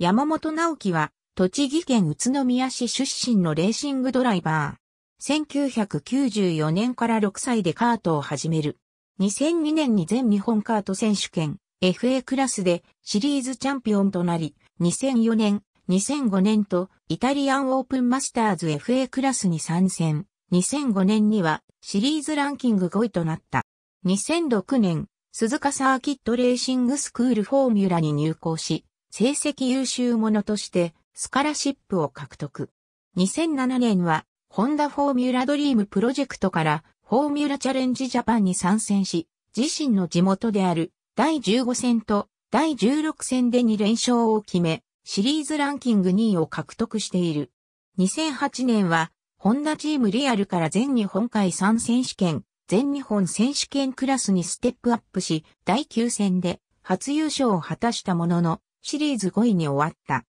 山本直樹は、栃木県宇都宮市出身のレーシングドライバー。1994年から6歳でカートを始める。2002年に全日本カート選手権 FA クラスでシリーズチャンピオンとなり、2004年、2005年とイタリアンオープンマスターズ FA クラスに参戦。2005年にはシリーズランキング5位となった。2006年、鈴鹿サーキットレーシングスクールフォーミュラに入校し、成績優秀者としてスカラシップを獲得。2007年はホンダフォーミュラドリームプロジェクトからフォーミュラチャレンジジャパンに参戦し、自身の地元である第15戦と第16戦で2連勝を決め、シリーズランキング2位を獲得している。2008年は、ホンダチームリアルから全日本海3選手権、全日本選手権クラスにステップアップし、第9戦で初優勝を果たしたものの、シリーズ5位に終わった。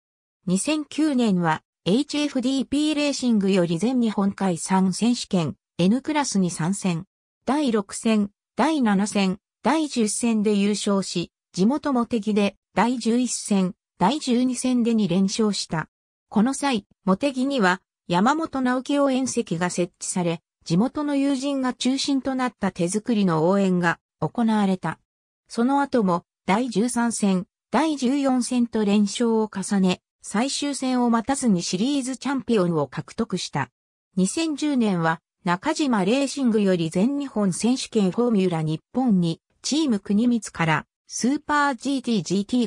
2009年は HFDP レーシングより全日本海3選手権 N クラスに参戦。第6戦、第7戦、第10戦で優勝し、地元茂木で第11戦、第12戦で2連勝した。この際、茂木には山本直樹応援席が設置され、地元の友人が中心となった手作りの応援が行われた。その後も第13戦、第14戦と連勝を重ね、最終戦を待たずにシリーズチャンピオンを獲得した。2010年は中島レーシングより全日本選手権フォーミュラ日本にチーム国光からスーパー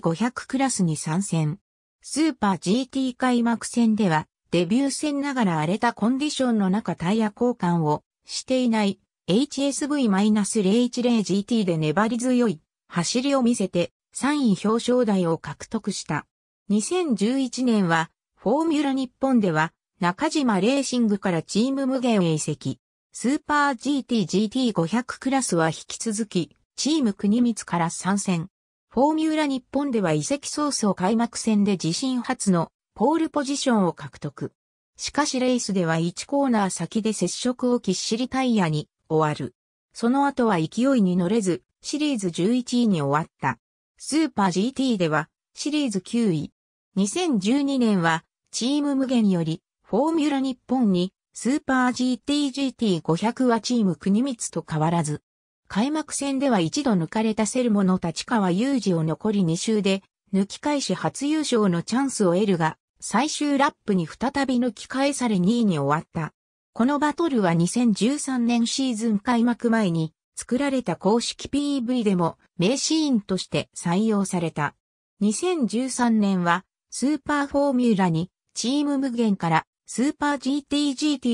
GTGT500 クラスに参戦。スーパー GT 開幕戦ではデビュー戦ながら荒れたコンディションの中タイヤ交換をしていない HSV-010GT で粘り強い走りを見せて3位表彰台を獲得した。2011年は、フォーミュラ日本では、中島レーシングからチーム無限へ移籍。スーパー GTGT500 クラスは引き続き、チーム国光から参戦。フォーミュラ日本では移籍早々開幕戦で自身初のポールポジションを獲得。しかしレースでは1コーナー先で接触をきっしりタイヤに終わる。その後は勢いに乗れず、シリーズ11位に終わった。スーパー GT ではシリーズ9位。2012年はチーム無限よりフォーミュラ日本にスーパー GTGT500 はチーム国光と変わらず。開幕戦では一度抜かれたセルモの立川雄二を残り2周で抜き返し初優勝のチャンスを得るが最終ラップに再び抜き返され2位に終わった。このバトルは2013年シーズン開幕前に作られた公式 PV でも名シーンとして採用された。2013年はスーパーフォーミュラにチーム無限からスーパー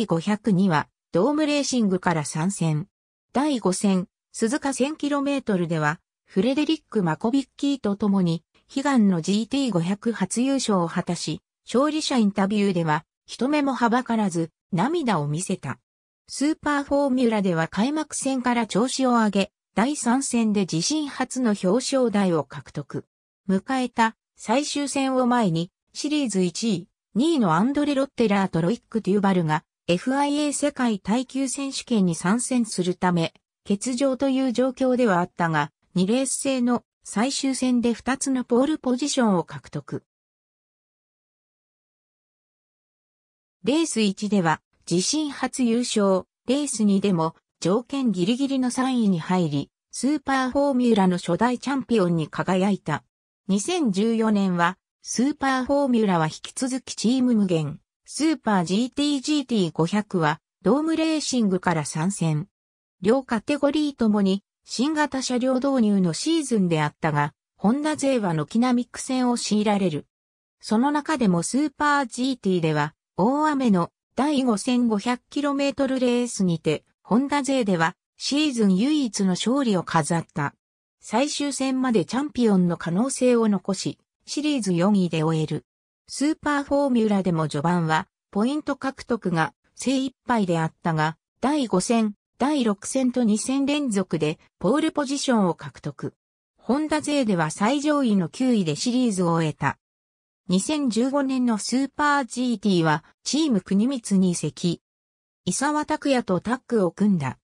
GTGT500 にはドームレーシングから参戦。第5戦、鈴鹿 1000km ではフレデリック・マコビッキーと共に悲願の GT500 初優勝を果たし、勝利者インタビューでは人目もはばからず涙を見せた。スーパーフォーミュラでは開幕戦から調子を上げ、第3戦で自身初の表彰台を獲得。迎えた最終戦を前に、シリーズ1位、2位のアンドレ・ロッテラーとロイック・デューバルが FIA 世界耐久選手権に参戦するため、欠場という状況ではあったが、2レース制の最終戦で2つのポールポジションを獲得。レース1では、自身初優勝、レースにでも条件ギリギリの3位に入り、スーパーフォーミュラの初代チャンピオンに輝いた。2014年は、スーパーフォーミュラは引き続きチーム無限、スーパー GTGT500 は、ドームレーシングから参戦。両カテゴリーともに、新型車両導入のシーズンであったが、ホンダ勢は軒並み苦戦を強いられる。その中でもスーパー GT では、大雨の第 5500km レースにて、ホンダ勢ではシーズン唯一の勝利を飾った。最終戦までチャンピオンの可能性を残し、シリーズ4位で終える。スーパーフォーミュラでも序盤は、ポイント獲得が精一杯であったが、第5戦、第6戦と2戦連続でポールポジションを獲得。ホンダ勢では最上位の9位でシリーズを終えた。2015年のスーパー GT はチーム国光に移籍。伊沢拓也とタッグを組んだ。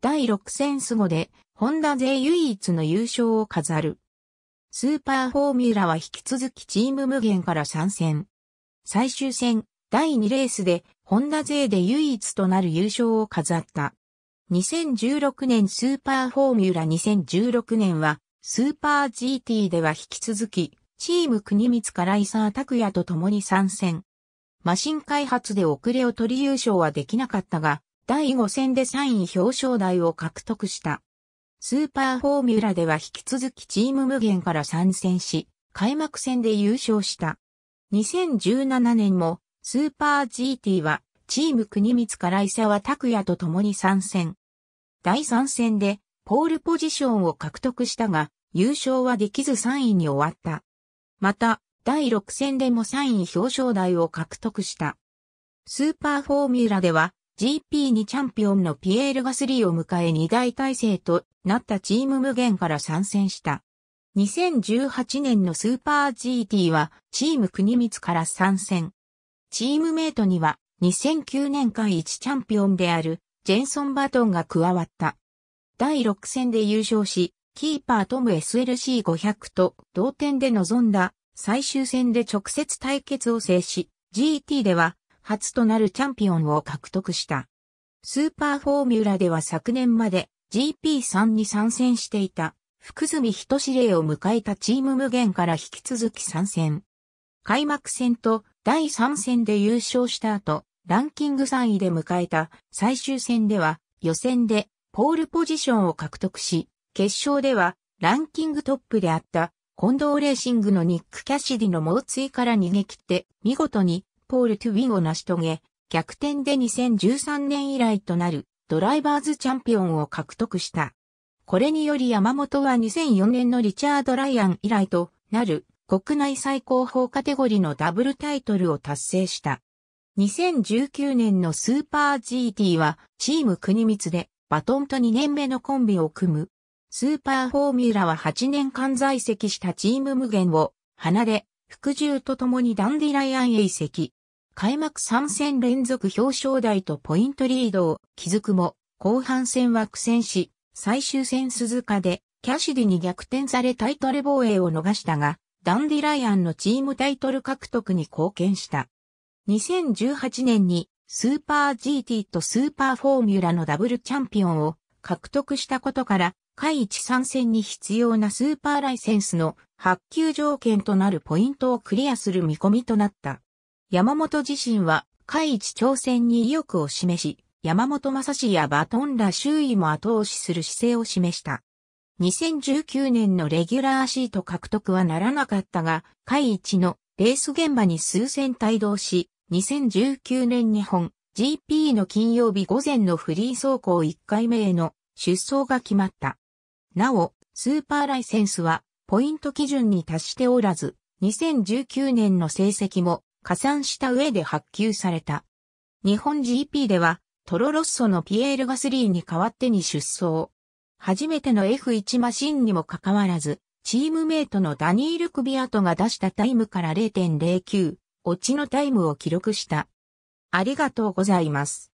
第6戦スゴで、ホンダ勢唯一の優勝を飾る。スーパーフォーミュラは引き続きチーム無限から参戦。最終戦、第2レースで、ホンダ勢で唯一となる優勝を飾った。2016年スーパーフォーミュラ2016年は、スーパー GT では引き続き、チーム国光から伊沢拓也と共に参戦。マシン開発で遅れを取り優勝はできなかったが、第5戦で3位表彰台を獲得した。スーパーフォーミュラでは引き続きチーム無限から参戦し、開幕戦で優勝した。2017年もスーパー GT はチーム国光から伊沢拓也と共に参戦。第3戦でポールポジションを獲得したが、優勝はできず3位に終わった。また、第6戦でも3位表彰台を獲得した。スーパーフォーミュラでは GP2 チャンピオンのピエール・ガスリーを迎え2大体制となったチーム無限から参戦した。2018年のスーパー GT はチーム国光から参戦。チームメイトには2009年間1チャンピオンであるジェンソン・バトンが加わった。第6戦で優勝し、キーパートム SLC500 と同点で臨んだ最終戦で直接対決を制し、GT では初となるチャンピオンを獲得した。スーパーフォーミュラでは昨年まで GP3 に参戦していた福住一司令を迎えたチーム無限から引き続き参戦。開幕戦と第3戦で優勝した後、ランキング3位で迎えた最終戦では予選でポールポジションを獲得し、決勝ではランキングトップであった近藤レーシングのニック・キャシディの猛追から逃げ切って見事にポール・トゥウィンを成し遂げ逆転で2013年以来となるドライバーズチャンピオンを獲得した。これにより山本は2004年のリチャード・ライアン以来となる国内最高峰カテゴリーのダブルタイトルを達成した。2019年のスーパー GT はチーム国光でバトンと2年目のコンビを組むスーパーフォーミュラは8年間在籍したチーム無限を、離れ、服従とともにダンディライアンへ移籍。開幕3戦連続表彰台とポイントリードを築くも、後半戦は苦戦し、最終戦鈴鹿でキャシディに逆転されタイトル防衛を逃したが、ダンディライアンのチームタイトル獲得に貢献した。2018年にスーパー GT とスーパーフォーミュラのダブルチャンピオンを獲得したことから、海一参戦に必要なスーパーライセンスの発給条件となるポイントをクリアする見込みとなった。山本自身は海一挑戦に意欲を示し、山本正史やバトンら周囲も後押しする姿勢を示した。2019年のレギュラーシート獲得はならなかったが、海一のレース現場に数戦帯同し、2019年日本 GP の金曜日午前のフリー走行1回目への出走が決まった。なお、スーパーライセンスはポイント基準に達しておらず、2019年の成績も加算した上で発給された。日本 GP ではトロロッソのピエール・ガスリーに代わってに出走。初めての F1 マシンにもかかわらず、チームメイトのダニール・クビアトが出したタイムから0.09、落ちのタイムを記録した。ありがとうございます。